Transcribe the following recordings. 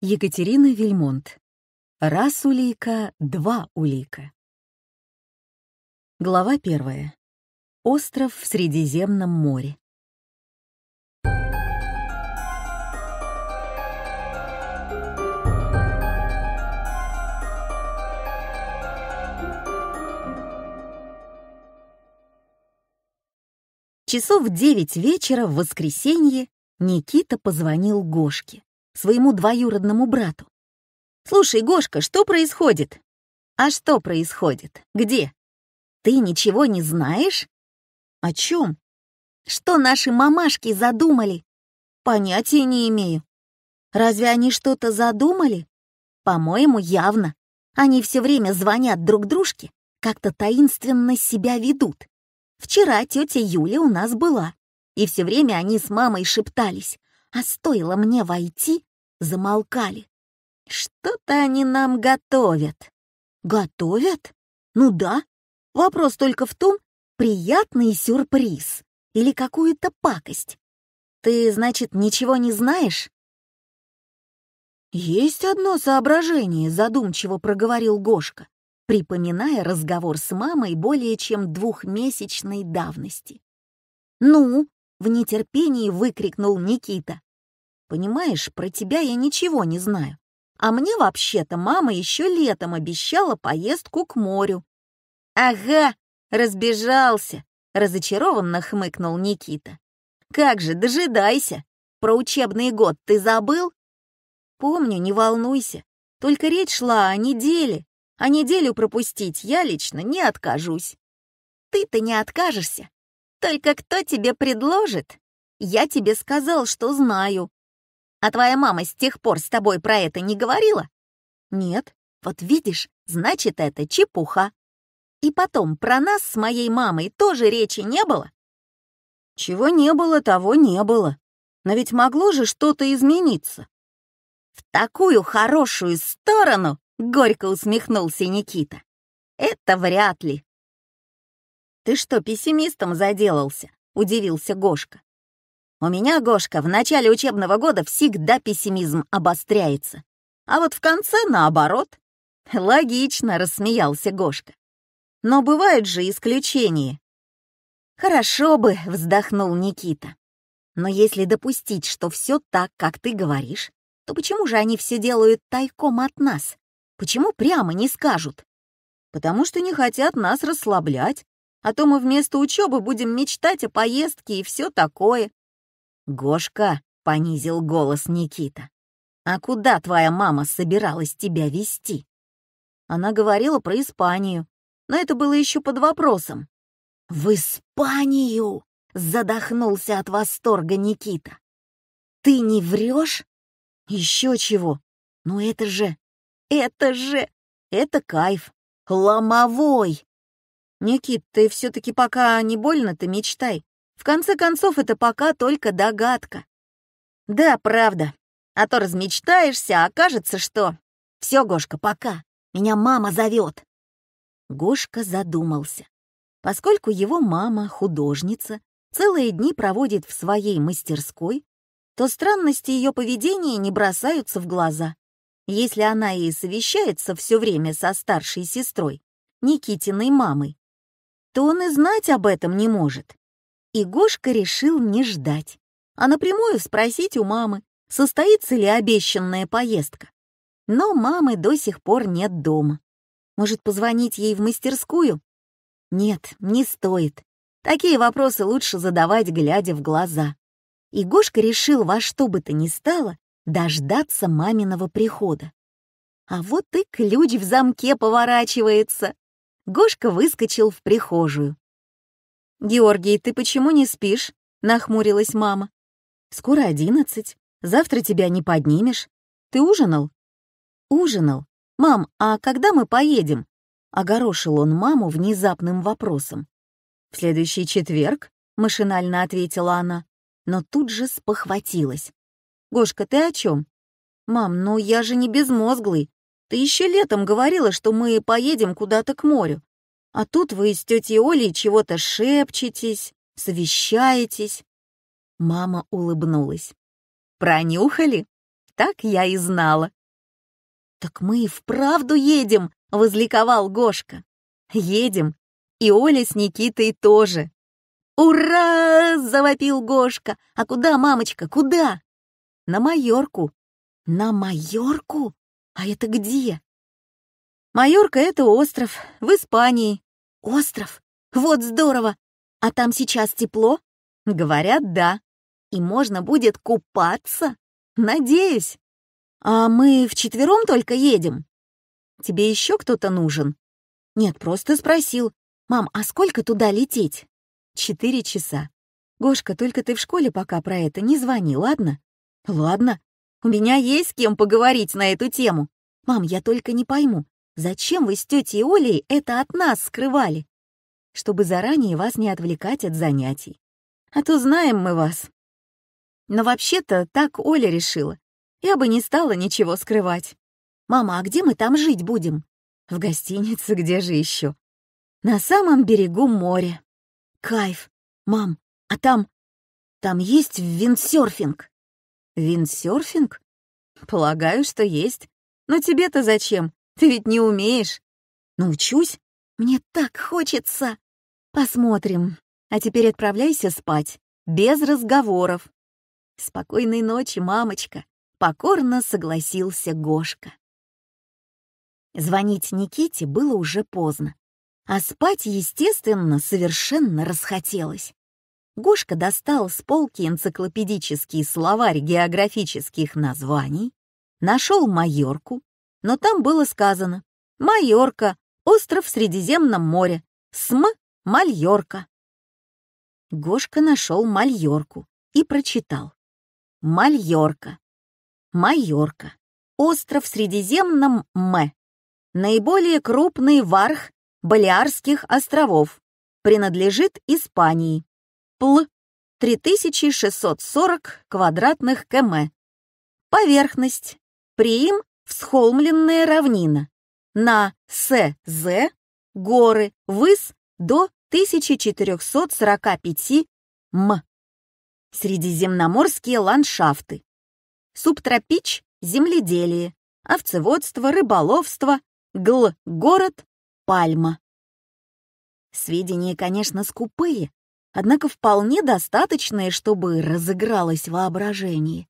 Екатерина Вильмонт. Раз улика, два улика. Глава первая. Остров в Средиземном море. Часов девять вечера в воскресенье Никита позвонил Гошке своему двоюродному брату. «Слушай, Гошка, что происходит?» «А что происходит? Где?» «Ты ничего не знаешь?» «О чем?» «Что наши мамашки задумали?» «Понятия не имею». «Разве они что-то задумали?» «По-моему, явно. Они все время звонят друг дружке, как-то таинственно себя ведут. Вчера тетя Юля у нас была, и все время они с мамой шептались, а стоило мне войти, замолкали. Что-то они нам готовят. Готовят? Ну да. Вопрос только в том, приятный сюрприз или какую-то пакость. Ты, значит, ничего не знаешь? «Есть одно соображение», — задумчиво проговорил Гошка, припоминая разговор с мамой более чем двухмесячной давности. «Ну!» — в нетерпении выкрикнул Никита. Понимаешь, про тебя я ничего не знаю. А мне вообще-то мама еще летом обещала поездку к морю. Ага, разбежался, разочарованно хмыкнул Никита. Как же, дожидайся. Про учебный год ты забыл? Помню, не волнуйся. Только речь шла о неделе. А неделю пропустить я лично не откажусь. Ты-то не откажешься. Только кто тебе предложит? Я тебе сказал, что знаю, а твоя мама с тех пор с тобой про это не говорила? Нет. Вот видишь, значит, это чепуха. И потом, про нас с моей мамой тоже речи не было? Чего не было, того не было. Но ведь могло же что-то измениться. В такую хорошую сторону, горько усмехнулся Никита. Это вряд ли. Ты что, пессимистом заделался? Удивился Гошка. У меня, Гошка, в начале учебного года всегда пессимизм обостряется. А вот в конце наоборот. Логично, рассмеялся Гошка. Но бывают же исключения. Хорошо бы, вздохнул Никита. Но если допустить, что все так, как ты говоришь, то почему же они все делают тайком от нас? Почему прямо не скажут? Потому что не хотят нас расслаблять. А то мы вместо учебы будем мечтать о поездке и все такое. «Гошка», — понизил голос Никита, — «а куда твоя мама собиралась тебя вести?» Она говорила про Испанию, но это было еще под вопросом. «В Испанию!» — задохнулся от восторга Никита. «Ты не врешь? Еще чего? Ну это же... Это же... Это кайф! Ломовой!» «Никит, ты все-таки пока не больно-то мечтай. В конце концов, это пока только догадка. Да, правда. А то размечтаешься, а окажется, что... Все, Гошка, пока. Меня мама зовет. Гошка задумался. Поскольку его мама, художница, целые дни проводит в своей мастерской, то странности ее поведения не бросаются в глаза. Если она и совещается все время со старшей сестрой, Никитиной мамой, то он и знать об этом не может. И Гошка решил не ждать, а напрямую спросить у мамы, состоится ли обещанная поездка. Но мамы до сих пор нет дома. Может, позвонить ей в мастерскую? Нет, не стоит. Такие вопросы лучше задавать, глядя в глаза. И Гошка решил во что бы то ни стало дождаться маминого прихода. А вот и ключ в замке поворачивается. Гошка выскочил в прихожую. «Георгий, ты почему не спишь?» — нахмурилась мама. «Скоро одиннадцать. Завтра тебя не поднимешь. Ты ужинал?» «Ужинал. Мам, а когда мы поедем?» — огорошил он маму внезапным вопросом. «В следующий четверг?» — машинально ответила она, но тут же спохватилась. «Гошка, ты о чем?» «Мам, ну я же не безмозглый. Ты еще летом говорила, что мы поедем куда-то к морю. А тут вы с тетей Олей чего-то шепчетесь, совещаетесь. Мама улыбнулась. Пронюхали? Так я и знала. Так мы и вправду едем, возликовал Гошка. Едем. И Оля с Никитой тоже. «Ура!» — завопил Гошка. «А куда, мамочка, куда?» «На Майорку». «На Майорку? А это где?» «Майорка — это остров в Испании. «Остров? Вот здорово! А там сейчас тепло?» «Говорят, да. И можно будет купаться. Надеюсь. А мы вчетвером только едем. Тебе еще кто-то нужен?» «Нет, просто спросил. Мам, а сколько туда лететь?» «Четыре часа. Гошка, только ты в школе пока про это не звони, ладно?» «Ладно. У меня есть с кем поговорить на эту тему. Мам, я только не пойму, Зачем вы с тетей Олей это от нас скрывали? Чтобы заранее вас не отвлекать от занятий. А то знаем мы вас. Но вообще-то так Оля решила. Я бы не стала ничего скрывать. «Мама, а где мы там жить будем?» «В гостинице, где же еще?» «На самом берегу моря». «Кайф! Мам, а там...» «Там есть виндсерфинг?» «Виндсерфинг?» «Полагаю, что есть. Но тебе-то зачем? Ты ведь не умеешь. Научусь. Мне так хочется. Посмотрим. А теперь отправляйся спать. Без разговоров. Спокойной ночи, мамочка. Покорно согласился Гошка. Звонить Никите было уже поздно. А спать, естественно, совершенно расхотелось. Гошка достал с полки энциклопедический словарь географических названий, нашел майорку, но там было сказано «Майорка, остров в Средиземном море, СМ Мальорка». Гошка нашел Мальорку и прочитал. Мальорка. Майорка. Остров в Средиземном М. Наиболее крупный варх Балиарских островов. Принадлежит Испании. Пл. 3640 квадратных км. Поверхность. Приим всхолмленная равнина. На СЗ горы выс до 1445 м. Средиземноморские ландшафты. Субтропич – земледелие, овцеводство, рыболовство, гл – город, пальма. Сведения, конечно, скупые, однако вполне достаточные, чтобы разыгралось воображение.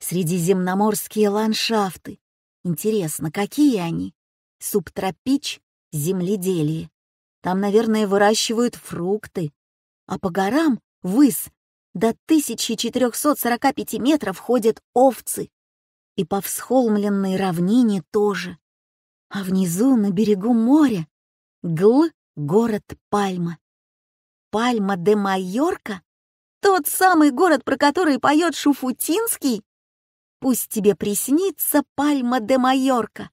Средиземноморские ландшафты. Интересно, какие они? Субтропич, земледелие. Там, наверное, выращивают фрукты. А по горам, выс, до 1445 метров ходят овцы. И по всхолмленной равнине тоже. А внизу, на берегу моря, гл — город Пальма. Пальма де Майорка? Тот самый город, про который поет Шуфутинский? пусть тебе приснится пальма де Майорка.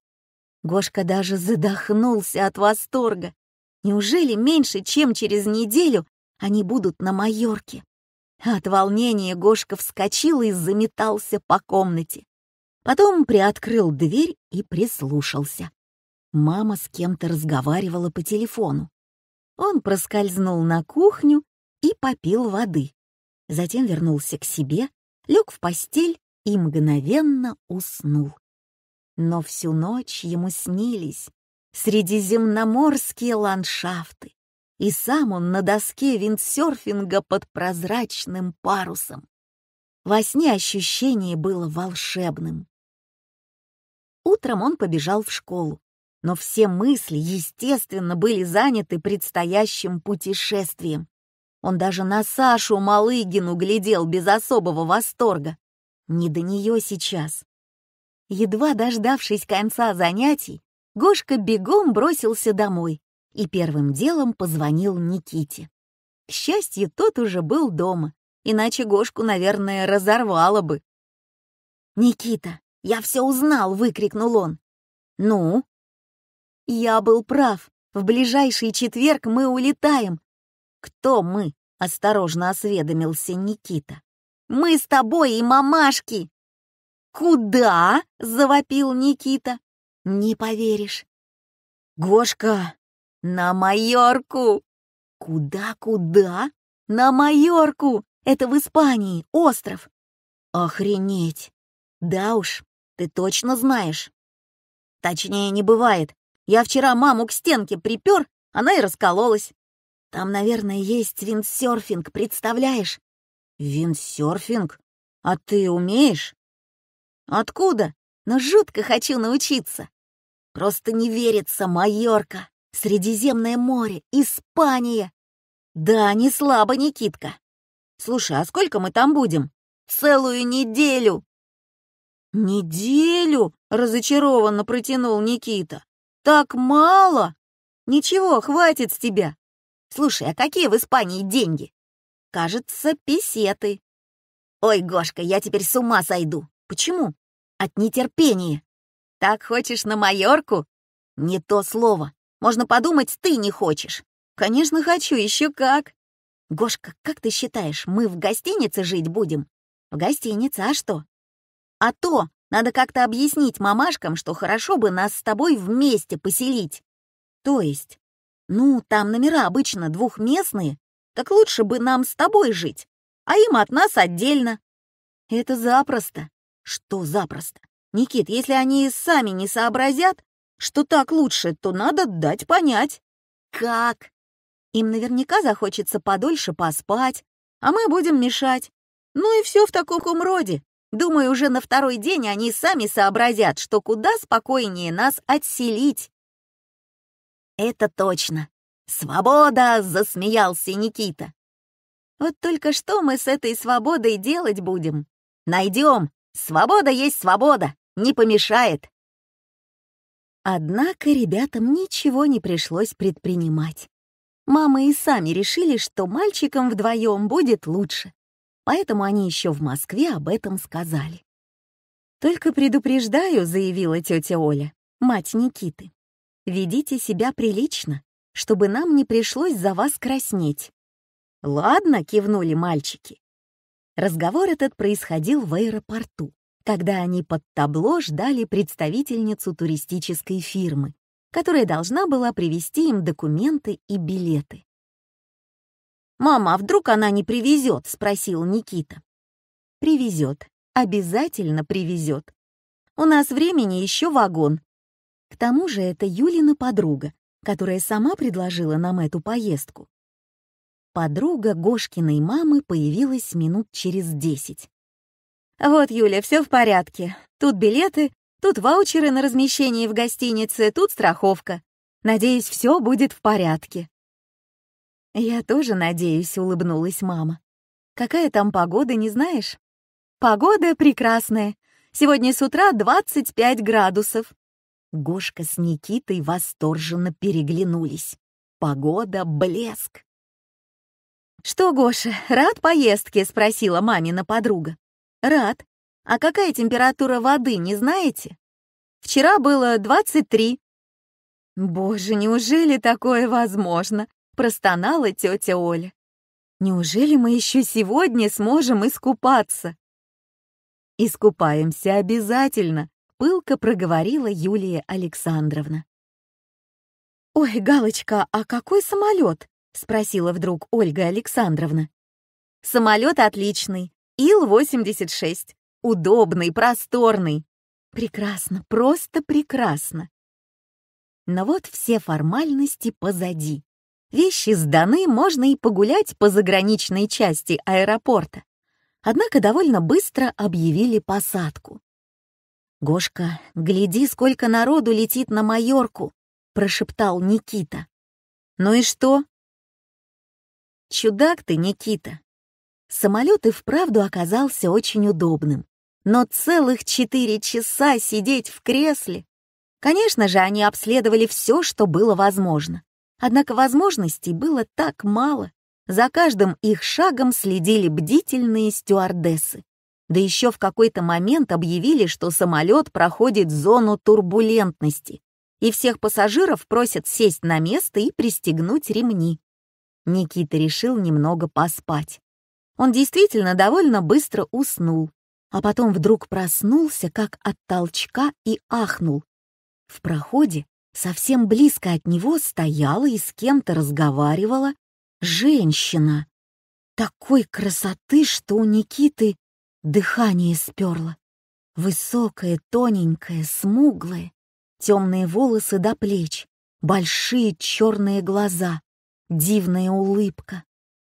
Гошка даже задохнулся от восторга. Неужели меньше, чем через неделю они будут на Майорке? От волнения Гошка вскочил и заметался по комнате. Потом приоткрыл дверь и прислушался. Мама с кем-то разговаривала по телефону. Он проскользнул на кухню и попил воды. Затем вернулся к себе, лег в постель и мгновенно уснул. Но всю ночь ему снились средиземноморские ландшафты, и сам он на доске виндсерфинга под прозрачным парусом. Во сне ощущение было волшебным. Утром он побежал в школу, но все мысли, естественно, были заняты предстоящим путешествием. Он даже на Сашу Малыгину глядел без особого восторга. Не до нее сейчас. Едва дождавшись конца занятий, Гошка бегом бросился домой и первым делом позвонил Никите. К счастью, тот уже был дома, иначе Гошку, наверное, разорвало бы. «Никита, я все узнал!» — выкрикнул он. «Ну?» «Я был прав. В ближайший четверг мы улетаем». «Кто мы?» — осторожно осведомился Никита. Мы с тобой и мамашки!» «Куда?» — завопил Никита. «Не поверишь». «Гошка, на Майорку!» «Куда-куда? На Майорку! Это в Испании, остров!» «Охренеть! Да уж, ты точно знаешь!» «Точнее, не бывает. Я вчера маму к стенке припер, она и раскололась. Там, наверное, есть виндсерфинг, представляешь? «Виндсерфинг? А ты умеешь?» «Откуда? Но ну, жутко хочу научиться. Просто не верится, Майорка, Средиземное море, Испания. Да, не слабо, Никитка. Слушай, а сколько мы там будем? Целую неделю!» «Неделю?» — разочарованно протянул Никита. «Так мало! Ничего, хватит с тебя. Слушай, а какие в Испании деньги? Кажется, писеты. Ой, Гошка, я теперь с ума сойду. Почему? От нетерпения. Так хочешь на Майорку? Не то слово. Можно подумать, ты не хочешь. Конечно, хочу, еще как. Гошка, как ты считаешь, мы в гостинице жить будем? В гостинице, а что? А то, надо как-то объяснить мамашкам, что хорошо бы нас с тобой вместе поселить. То есть, ну, там номера обычно двухместные, так лучше бы нам с тобой жить, а им от нас отдельно. Это запросто. Что запросто? Никит, если они сами не сообразят, что так лучше, то надо дать понять. Как? Им наверняка захочется подольше поспать, а мы будем мешать. Ну и все в таком роде. Думаю, уже на второй день они сами сообразят, что куда спокойнее нас отселить. Это точно. «Свобода!» — засмеялся Никита. «Вот только что мы с этой свободой делать будем? Найдем! Свобода есть свобода! Не помешает!» Однако ребятам ничего не пришлось предпринимать. Мамы и сами решили, что мальчикам вдвоем будет лучше, поэтому они еще в Москве об этом сказали. «Только предупреждаю», — заявила тетя Оля, мать Никиты, — «ведите себя прилично, чтобы нам не пришлось за вас краснеть». «Ладно», — кивнули мальчики. Разговор этот происходил в аэропорту, когда они под табло ждали представительницу туристической фирмы, которая должна была привезти им документы и билеты. «Мама, а вдруг она не привезет?» — спросил Никита. «Привезет. Обязательно привезет. У нас времени еще вагон. К тому же это Юлина подруга, которая сама предложила нам эту поездку. Подруга Гошкиной мамы появилась минут через десять. «Вот, Юля, все в порядке. Тут билеты, тут ваучеры на размещение в гостинице, тут страховка. Надеюсь, все будет в порядке». «Я тоже надеюсь», — улыбнулась мама. «Какая там погода, не знаешь?» «Погода прекрасная. Сегодня с утра 25 градусов. Гошка с Никитой восторженно переглянулись. Погода — блеск. «Что, Гоша, рад поездке?» — спросила мамина подруга. «Рад. А какая температура воды, не знаете? Вчера было 23». «Боже, неужели такое возможно?» — простонала тетя Оля. «Неужели мы еще сегодня сможем искупаться?» «Искупаемся обязательно», пылко проговорила Юлия Александровна. «Ой, Галочка, а какой самолет?» — спросила вдруг Ольга Александровна. «Самолет отличный, Ил-86, удобный, просторный. Прекрасно, просто прекрасно». Но вот все формальности позади. Вещи сданы, можно и погулять по заграничной части аэропорта. Однако довольно быстро объявили посадку. «Гошка, гляди, сколько народу летит на Майорку!» — прошептал Никита. «Ну и что?» «Чудак ты, Никита!» Самолет и вправду оказался очень удобным, но целых четыре часа сидеть в кресле. Конечно же, они обследовали все, что было возможно. Однако возможностей было так мало. За каждым их шагом следили бдительные стюардессы. Да еще в какой-то момент объявили, что самолет проходит зону турбулентности, и всех пассажиров просят сесть на место и пристегнуть ремни. Никита решил немного поспать. Он действительно довольно быстро уснул, а потом вдруг проснулся, как от толчка, и ахнул. В проходе, совсем близко от него, стояла и с кем-то разговаривала женщина. Такой красоты, что у Никиты Дыхание сперло. Высокое, тоненькое, смуглое, темные волосы до плеч, большие черные глаза, дивная улыбка.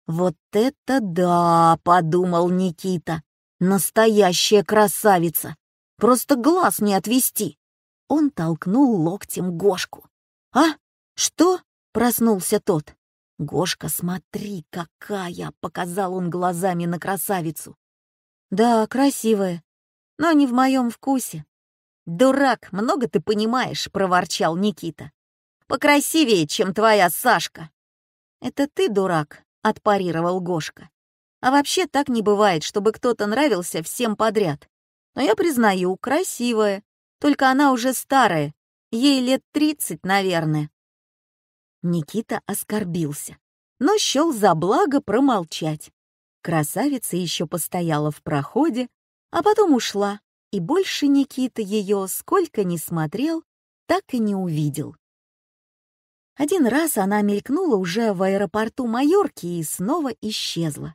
«Вот это да!» — подумал Никита. «Настоящая красавица! Просто глаз не отвести!» Он толкнул локтем Гошку. «А? Что?» — проснулся тот. «Гошка, смотри, какая!» — показал он глазами на красавицу. Да, красивая, но не в моем вкусе. Дурак, много ты понимаешь, проворчал Никита. Покрасивее, чем твоя Сашка. Это ты дурак, отпарировал Гошка. А вообще так не бывает, чтобы кто-то нравился всем подряд. Но я признаю, красивая, только она уже старая, ей лет тридцать, наверное. Никита оскорбился, но счел за благо промолчать. Красавица еще постояла в проходе, а потом ушла, и больше Никита ее, сколько ни смотрел, так и не увидел. Один раз она мелькнула уже в аэропорту Майорки и снова исчезла.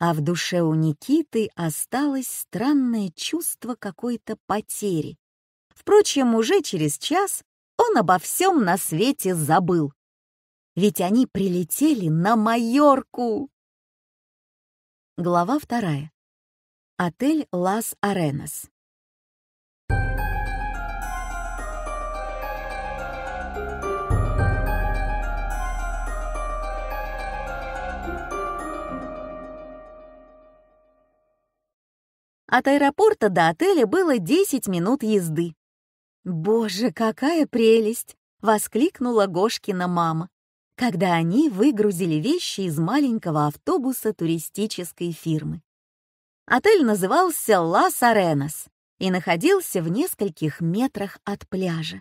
А в душе у Никиты осталось странное чувство какой-то потери. Впрочем, уже через час он обо всем на свете забыл. Ведь они прилетели на Майорку! Глава вторая. Отель «Лас Аренас». От аэропорта до отеля было 10 минут езды. «Боже, какая прелесть!» — воскликнула Гошкина мама когда они выгрузили вещи из маленького автобуса туристической фирмы. Отель назывался «Лас Аренас» и находился в нескольких метрах от пляжа.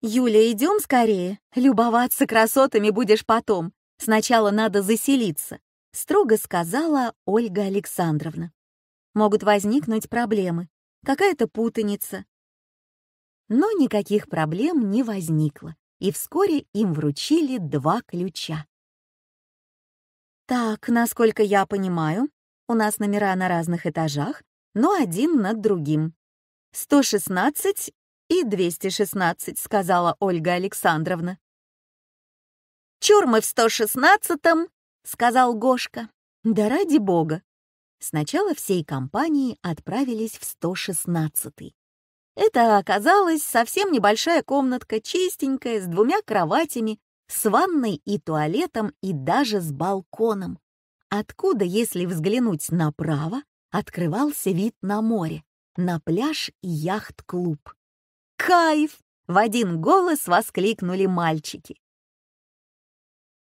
«Юля, идем скорее. Любоваться красотами будешь потом. Сначала надо заселиться», — строго сказала Ольга Александровна. «Могут возникнуть проблемы. Какая-то путаница». Но никаких проблем не возникло и вскоре им вручили два ключа. «Так, насколько я понимаю, у нас номера на разных этажах, но один над другим. 116 и 216», — сказала Ольга Александровна. «Чур мы в 116-м», — сказал Гошка. «Да ради бога». Сначала всей компанией отправились в 116-й. Это оказалась совсем небольшая комнатка, чистенькая, с двумя кроватями, с ванной и туалетом и даже с балконом, откуда, если взглянуть направо, открывался вид на море, на пляж и яхт-клуб. «Кайф!» — в один голос воскликнули мальчики.